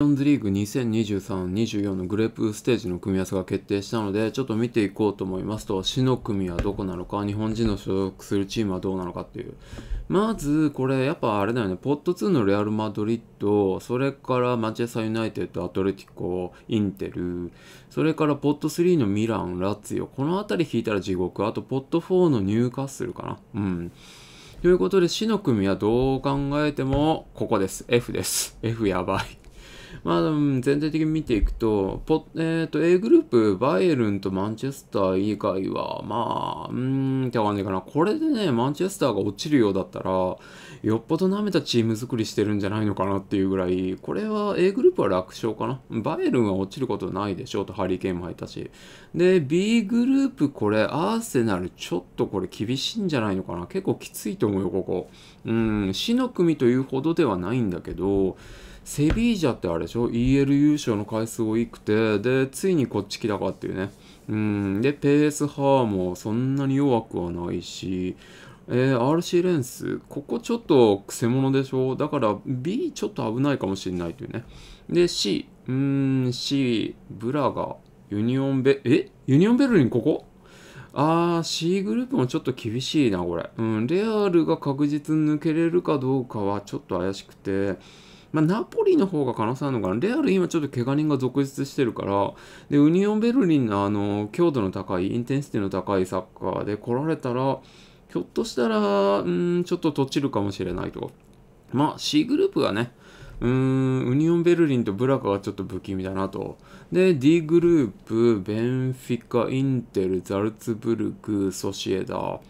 チョンズリーグ2023-24のグレープステージの組み合わせが決定したので、ちょっと見ていこうと思いますと、死の組はどこなのか、日本人の所属するチームはどうなのかっていう。まず、これ、やっぱあれだよね、ポット2のレアル・マドリッド、それからマチェスター・ユナイテッド、アトレティコ、インテル、それからポット3のミラン、ラッツィオ、この辺り引いたら地獄、あとポット4のニューカッスルかな。うん。ということで、死の組はどう考えても、ここです。F です。F やばい。まあ、全体的に見ていくと、ポえー、と A グループ、バイエルンとマンチェスター以外は、まあ、うーんって感じかな。これでね、マンチェスターが落ちるようだったら、よっぽど舐めたチーム作りしてるんじゃないのかなっていうぐらい、これは A グループは楽勝かな。バイエルンは落ちることないでしょうと、ハリーケーンも入ったし。で、B グループ、これ、アーセナル、ちょっとこれ厳しいんじゃないのかな。結構きついと思うよ、ここ。うん、死の組というほどではないんだけど、セビージャってあれでしょ ?EL 優勝の回数多くて、で、ついにこっち来たかっていうね。うん、で、ペースハーもそんなに弱くはないし、えー、RC レンス、ここちょっとくせ者でしょだから B ちょっと危ないかもしれないというね。で、C、うーん、C、ブラガ、ユニオンベ、えユニオンベルリンここあー、C グループもちょっと厳しいな、これ。うん、レアルが確実に抜けれるかどうかはちょっと怪しくて、まあ、ナポリの方が可能性あるのかな。レアル今ちょっと怪我人が続出してるから、で、ウニオンベルリンのあの、強度の高い、インテンシティの高いサッカーで来られたら、ひょっとしたら、うん、ちょっととちるかもしれないと。まあ、C グループがね、うーん、ウニオンベルリンとブラカがちょっと不気味だなと。で、D グループ、ベンフィカ、インテル、ザルツブルク、ソシエダ。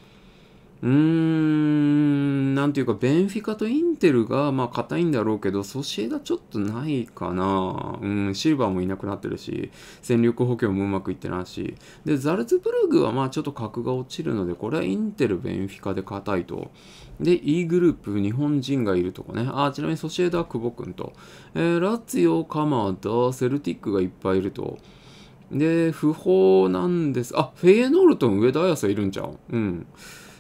うーん、なんていうか、ベンフィカとインテルが、まあ、硬いんだろうけど、ソシエダちょっとないかな。うん、シルバーもいなくなってるし、戦力補強もうまくいってないし。で、ザルツブルグは、まあ、ちょっと格が落ちるので、これはインテル、ベンフィカで硬いと。で、E グループ、日本人がいるとこね。あ、ちなみにソシエダは久保君と。えー、ラツィオ、カマダ、セルティックがいっぱいいると。で、不法なんです。あ、フェイエノールトン、上田綺世いるんじゃん。うん。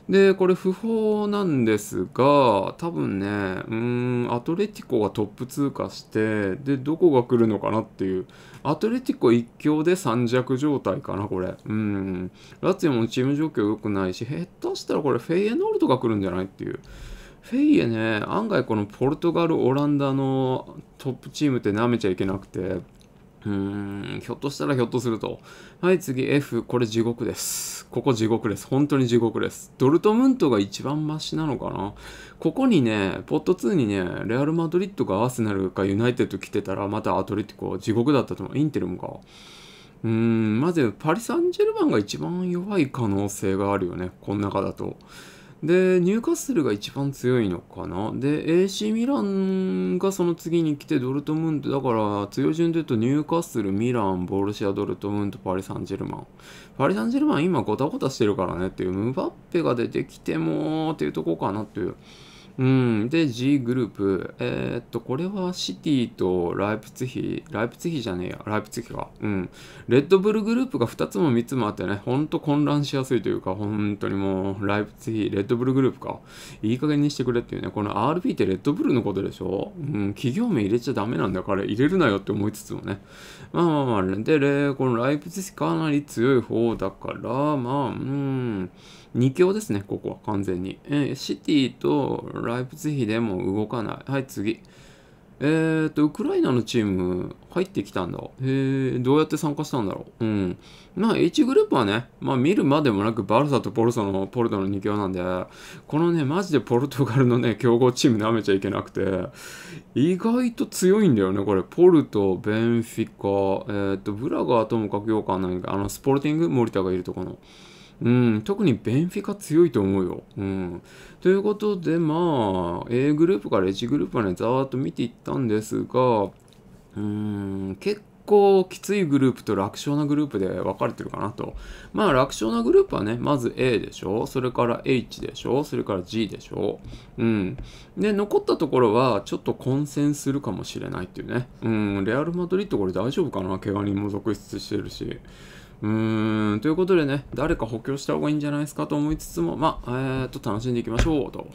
で、これ不法なんですが、多分ね、うーん、アトレティコがトップ通過して、で、どこが来るのかなっていう、アトレティコ一強で3弱状態かな、これ。うん。ラツィもチーム状況良くないし、下手したらこれフェイエノールとか来るんじゃないっていう。フェイエね、案外このポルトガル、オランダのトップチームって舐めちゃいけなくて、うーん、ひょっとしたらひょっとすると。はい、次 F。これ地獄です。ここ地獄です。本当に地獄です。ドルトムントが一番マシなのかなここにね、ポット2にね、レアル・マドリッドがアーセナルかユナイテッド来てたら、またアトリティコ地獄だったと思う。インテルもか。うーん、まずパリ・サンジェルマンが一番弱い可能性があるよね。この中だと。で、ニューカッスルが一番強いのかな。で、AC ミランがその次に来て、ドルトムント、だから、強い順で言うと、ニューカッスル、ミラン、ボルシア、ドルトムント、パリ・サンジェルマン。パリ・サンジェルマン、今、ゴタゴタしてるからねっていう、ムバッペが出てきてもっていうとこかなっていう。うん、で、G グループ。えー、っと、これはシティとライプツヒ、ライプツヒじゃねえや、ライプツヒか。うん。レッドブルグループが2つも3つもあってね、ほんと混乱しやすいというか、本当にもう、ライプツヒ、レッドブルグループか。いい加減にしてくれっていうね、この r p ってレッドブルのことでしょうん、企業名入れちゃダメなんだから、入れるなよって思いつつもね。まあまあまあ、で、このライプツヒかなり強い方だから、まあ、うん、2強ですね、ここは完全に。えー、シティとライプツヒでも動かない。はい、次。えー、っと、ウクライナのチーム入ってきたんだ。へえ、どうやって参加したんだろう。うん。まあ、H グループはね、まあ、見るまでもなくバルサとポルソの、ポルトの2強なんで、このね、マジでポルトガルのね、強豪チーム舐めちゃいけなくて、意外と強いんだよね、これ。ポルト、ベンフィカ、えー、っと、ブラガーともかくようかんないあの、スポルティング森田がいるとこの。うん、特にベンフィカ強いと思うよ。うん、ということで、まあ、A グループから H グループまでざーっと見ていったんですが、うん、結構きついグループと楽勝なグループで分かれてるかなと。まあ、楽勝なグループはね、まず A でしょ、それから H でしょ、それから G でしょ。うん。で、残ったところは、ちょっと混戦するかもしれないっていうね。うん、レアル・マドリッドこれ大丈夫かな怪我人も続出してるし。うーん、ということでね、誰か補強した方がいいんじゃないですかと思いつつも、まあ、えー、っと、楽しんでいきましょうと。